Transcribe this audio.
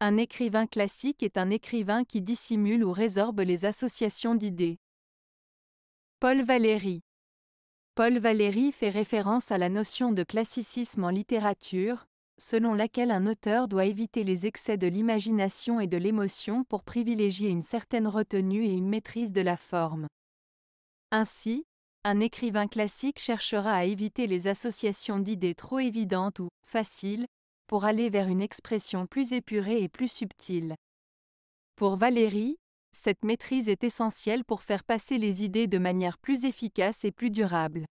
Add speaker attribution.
Speaker 1: Un écrivain classique est un écrivain qui dissimule ou résorbe les associations d'idées. Paul Valéry Paul Valéry fait référence à la notion de classicisme en littérature, selon laquelle un auteur doit éviter les excès de l'imagination et de l'émotion pour privilégier une certaine retenue et une maîtrise de la forme. Ainsi, un écrivain classique cherchera à éviter les associations d'idées trop évidentes ou faciles, pour aller vers une expression plus épurée et plus subtile. Pour Valérie, cette maîtrise est essentielle pour faire passer les idées de manière plus efficace et plus durable.